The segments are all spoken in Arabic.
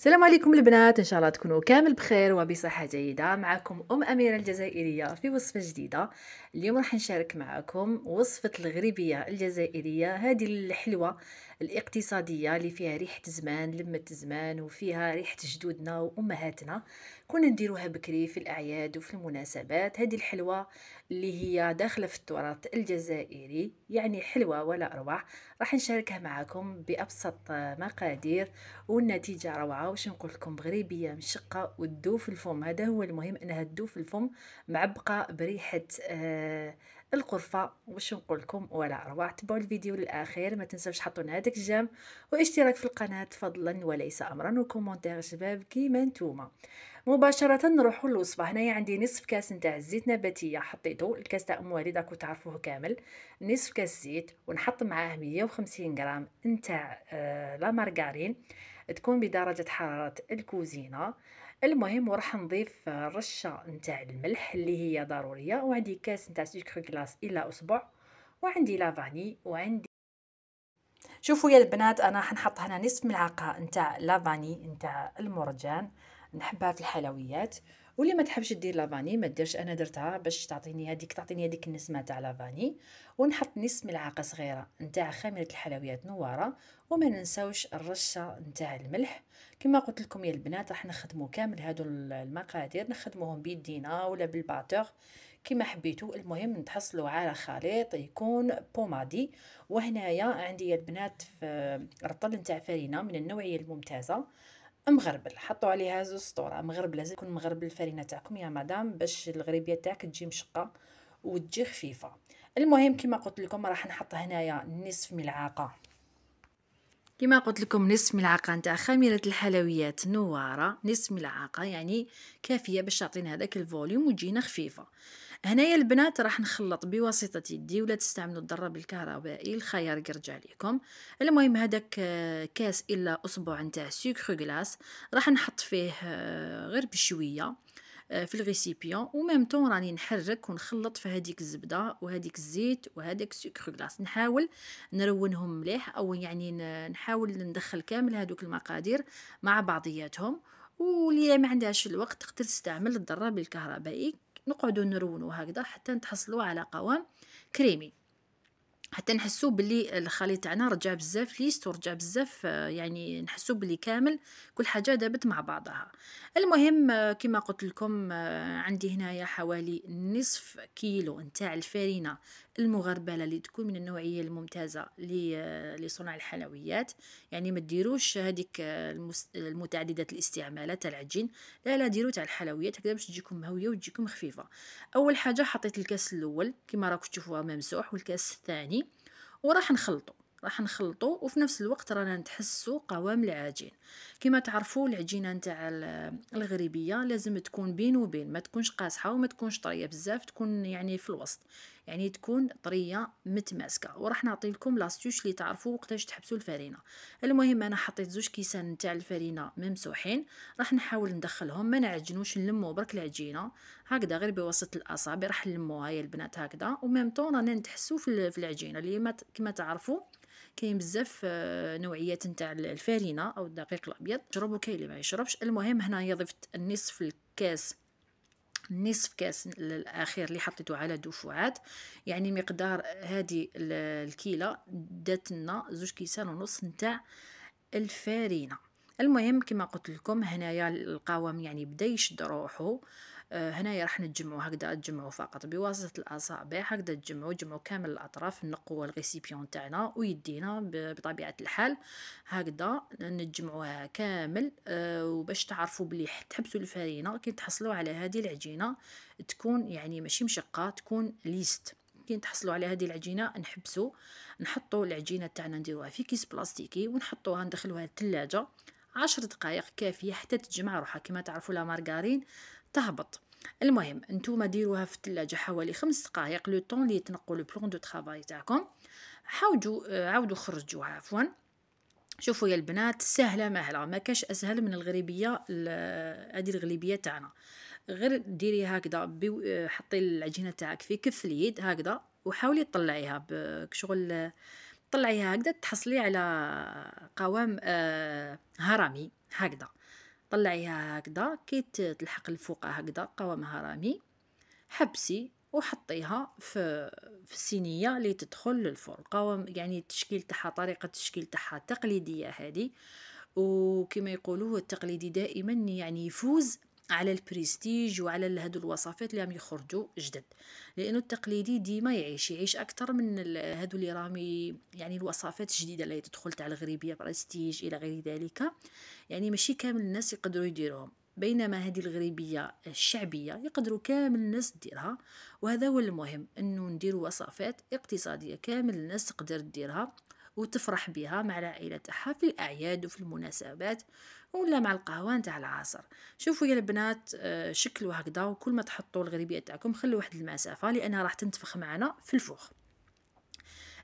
السلام عليكم البنات ان شاء الله تكونوا كامل بخير وبصحه جيده معكم ام اميره الجزائريه في وصفه جديده اليوم راح نشارك معكم وصفه الغريبيه الجزائريه هذه الحلوه الاقتصادية اللي فيها ريحة زمان لمة زمان وفيها ريحة جدودنا وأمهاتنا كنا نديروها بكري في الأعياد وفي المناسبات هذه الحلوى اللي هي داخلة في التراث الجزائري يعني حلوة ولا أروع راح نشاركها معكم بأبسط مقادير والنتيجة روعة واش نقول لكم غريبية مشقة وتدوب في الفم هذا هو المهم أنها تدوب في الفم معبقة بريحة آه القرفة واش نقول لكم ولا رواح تبعوا الفيديو للاخير ما تنساوش تحطوا هذاك الجام واشتراك في القناه فضلا وليس امرا وكومونتير شباب كيما نتوما مباشره نروحوا للوصفه هنايا عندي نصف كاس نتاع الزيت نباتيه حطيته الكاس تاع ام داكو راكو تعرفوه كامل نصف كاس زيت ونحط معاه 150 غرام نتاع آه لا مارغارين تكون بدرجه حراره الكوزينه المهم وراح نضيف رشه نتاع الملح اللي هي ضروريه وعندي كاس نتاع سكر كلاص الى اسبوع وعندي لافاني وعندي شوفوا يا البنات انا حنحط هنا نصف ملعقه نتاع لافاني نتاع المرجان نحبها في الحلويات واللي ما تحبش دير لافاني ما ديرش انا درتها باش تعطيني هذيك تعطيني هذيك النسمه تاع لافاني ونحط نص ملعقه صغيره نتاع خميره الحلويات نواره وما ننساوش الرشه نتاع الملح كما قلت لكم يا البنات راح نخدموا كامل هادو المقادير نخدموهم بيدينا ولا بالباتور كما حبيتو المهم نتحصلوا على خليط يكون بومادي وهنايا عندي يا البنات رطل نتاع فرينه من النوعيه الممتازه مغربل حطوا عليها زوج سطور مغربل لازم يكون مغربل الفرينه تاعكم يا مدام باش الغريبيه تاعك تجي مشقه وتجي خفيفه المهم كما قلت لكم راح نحط هنايا نصف ملعقه كما قلت لكم نصف ملعقه نتاع خميره الحلويات نواره نصف ملعقه يعني كافيه باش تعطينا هذاك الفوليوم وتجينا خفيفه هنايا البنات راح نخلط بواسطه يدي ولا تستعملوا الضرب الكهربائي الخيار يرجع لكم المهم هذاك آه، كاس الا اسبوع نتاع سوكرو غلاس راح نحط فيه آه، غير بشويه آه، في الريسيبيون وميم طون راني نحرك ونخلط في هذيك الزبده وهذيك الزيت وهذاك السكر غلاس نحاول نرونهم مليح او يعني نحاول ندخل كامل هذوك المقادير مع بعضياتهم واللي ما عندهاش الوقت تقدر تستعمل الضراب الكهربائي نقعدوا نرونوا هكذا حتى نتحصلوا على قوام كريمي حتى نحسوا باللي الخليط تاعنا رجع بزاف ليست ورجع بزاف آه، يعني نحسوا باللي كامل كل حاجه دابت مع بعضها المهم آه، كما قلت لكم آه، عندي هنايا حوالي نصف كيلو نتاع الفرينه المغربله اللي تكون من النوعيه الممتازه لصنع الحلويات يعني ما ديروش هذيك المتعدده الاستعمالات تاع العجين لا لا ديروا تاع الحلويات هكذا باش تجيكم مهويه وتجيكم خفيفه اول حاجه حطيت الكاس الاول كما راكم تشوفوها ممسوح والكاس الثاني وراح نخلطو راح نخلطو وفي نفس الوقت رانا نتحسوا قوام العجين كما تعرفوا العجينه نتاع الغريبيه لازم تكون بين وبين ما تكونش قاصحه وما تكونش طريه بزاف تكون يعني في الوسط يعني تكون طريه متماسكه وراح نعطي لكم لاستوش اللي تعرفوا وقتاش تحبسوا الفرينه المهم انا حطيت زوج كيسان نتاع الفرينه ممسوحين راح نحاول ندخلهم ما نعجنوش نلمو برك العجينه هكذا غير بواسطه الاصابع راح نلموها يا البنات هكذا وميم طون رانا نتحسوا في العجينه اللي كما تعرفوا كاين بزاف آه، نوعيات نتاع الفارينه او الدقيق الابيض جربوا كاين اللي ما يشربش المهم هنايا ضفت النصف الكاس نصف كاس الاخير اللي حطيته على دفعات يعني مقدار هذه الكيله دات لنا زوج كيسان ونص نتاع الفارينه المهم كما قلت لكم هنايا القوام يعني بدا يشد روحه آه، هنايا راح نتجمعوا هكذا تجمعوا فقط بواسطة الأصابع هكذا تجمعوا جمعوا كامل الأطراف نقوا الريسيبيون تاعنا ويدينا بطبيعة الحال هكذا نتجمعوها كامل آه، وباش تعرفوا بلي تحبسوا الفرينة كي تحصلوا على هذه العجينة تكون يعني ماشي مشقة تكون ليست كي تحصلوا على هذه العجينه نحبسوا نحطوا العجينه تاعنا نديروها في كيس بلاستيكي ونحطوها ندخلوها الثلاجه عشر دقائق كافيه حتى تجمع روحها كما تعرفوا لا مارغارين تهبط المهم نتوما ديروها في الثلاجه حوالي خمس دقائق لو طون لي تنقوا لو بلون دو طرافاي تاعكم حاولوا آه، عاودوا خرجوها عفوا شوفوا يا البنات سهله ماهله ما كاش اسهل من الغريبيه هذه آه، الغليبيه تاعنا غير ديري هكذا آه، حطي العجينه تاعك في كف اليد هكذا وحاولي طلعيها بشغل طلعيها هكذا تحصلي على قوام هرمي هكذا طلعيها هكذا كي تلحق الفوق هكذا قوامها رامي حبسي وحطيها في في الصينيه اللي تدخل للفرن قوام يعني التشكيل تاعها طريقه التشكيل تاعها تقليديه هذه وكما يقولوا التقليدي دائما يعني يفوز على البريستيج وعلى هادو الوصفات اللي راهم يخرجوا جدد لانه التقليدي ديما يعيش يعيش اكثر من هادو اللي راهم يعني الوصفات الجديده اللي تدخل تاع الغريبيه بريستيج الى غير ذلك يعني ماشي كامل الناس يقدروا يديروهم بينما هذه الغريبيه الشعبية يقدروا كامل الناس ديرها وهذا هو المهم أنه نديروا وصفات اقتصادية كامل الناس تقدر ديرها وتفرح بها مع العائلة تاعها في الأعياد وفي المناسبات ولا مع القهوة نتاع العصر شوفوا يا البنات آه، شكلوا هكذا وكل ما تحطوا الغريبية تاعكم خلوا واحد المسافة لأنها راح تنتفخ معنا في الفوخ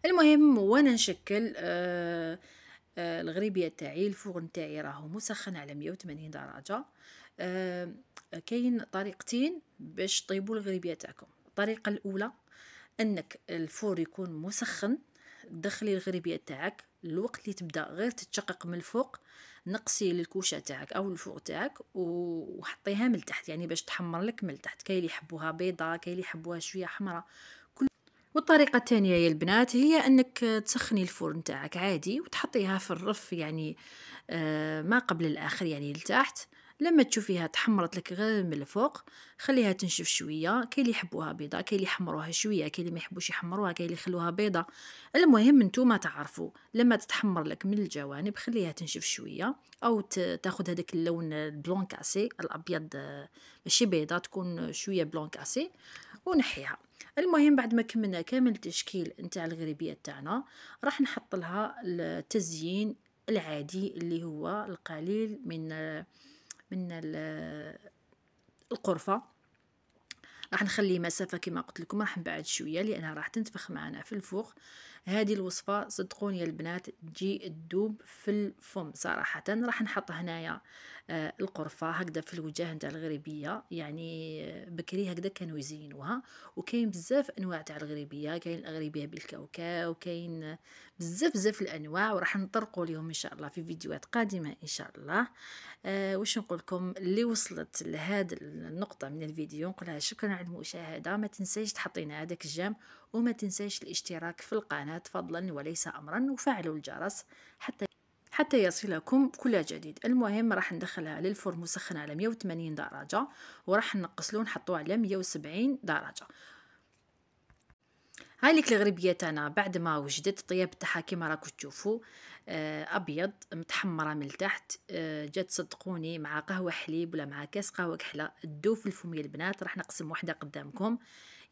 المهم وانا نشكل آه، آه، الغريبيه تاعي الفرن تاعي راهو مسخن على 180 درجه كاين طريقتين باش طيبوا الغريبيه تاعكم الطريقه الاولى انك الفور يكون مسخن دخلي الغريبيه تاعك الوقت اللي تبدا غير تتشقق من الفوق نقصي الكوشه تاعك او الفوق تاعك وحطيها من التحت يعني باش تحمر لك من التحت كاين اللي يحبوها بيضاء كاين اللي يحبوها شويه حمراء كل والطريقه الثانيه يا البنات هي انك تسخني الفرن تاعك عادي وتحطيها في الرف يعني آه ما قبل الاخر يعني لتحت لما تشوفيها تحمرت لك غير من الفوق خليها تنشف شويه كاين اللي يحبوها بيضه كاين اللي يحمروها شويه كاين اللي ما يحبوش يحمروها كاين اللي يخلوها بيضه المهم نتوما تعرفوا لما تتحمر لك من الجوانب خليها تنشف شويه او تاخذ هذاك اللون البلون كاسي الابيض ماشي بيضه تكون شويه بلون كاسي ونحيها المهم بعد ما كملنا كامل التشكيل نتاع الغريبيه تاعنا راح نحط لها التزيين العادي اللي هو القليل من من القرفة راح نخلي مسافة كما قلت لكم راح نبعد شوية لأنها راح تنتفخ معنا في الفوق هذه الوصفة صدقوني يا البنات تجي تدوب في الفم صراحة راح نحط هنايا آه، القرفة هكذا في الوجه نتاع الغريبية يعني آه، بكري هكذا كانوا يزينوها وكاين بزاف أنواع تاع الغريبية كاين الغريبية بالكاوكاو كاين آه، بزاف بزاف الأنواع وراح نطرقوا لهم إن شاء الله في فيديوهات قادمة إن شاء الله آه واش نقول لكم اللي وصلت لهذه النقطة من الفيديو نقولها شكرا مع المشاهدة ما تنسيش تحطينا هذاك الجام وما تنسيش الاشتراك في القناة فضلا وليس أمرا وفعلوا الجرس حتى حتى يصلكم كل جديد المهم راح ندخلها للفرن مسخن على 180 درجه وراح نقصلو نحطوه على 170 درجه هاي الغربية تانا بعد ما وجدت تاعها كيما راكو تشوفوا آه، أبيض متحمرة من تحت آه، جات صدقوني مع قهوة حليب ولا مع كاس قهوة كحلة تدوب في الفم يا البنات راح نقسم واحدة قدامكم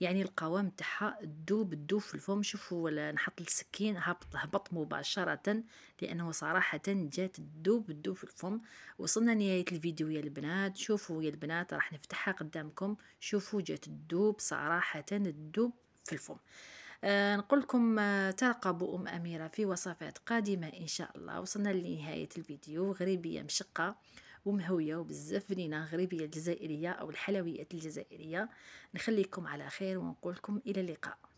يعني القوام تاعها تدوب تدوب في الفم شوفوا ولا نحط السكين هبط هبط مباشرة لأنه صراحة جات تدوب تدوب في الفم وصلنا نهاية الفيديو يا البنات شوفوا يا البنات راح نفتحها قدامكم شوفوا جات تدوب صراحة تدوب في الفم آه نقول لكم آه ترقبوا أم أميرة في وصفات قادمة إن شاء الله وصلنا لنهاية الفيديو غريبية مشقة ومهوية وبزاف بنينة غريبية الجزائرية أو الحلويات الجزائرية نخليكم على خير ونقول لكم إلى اللقاء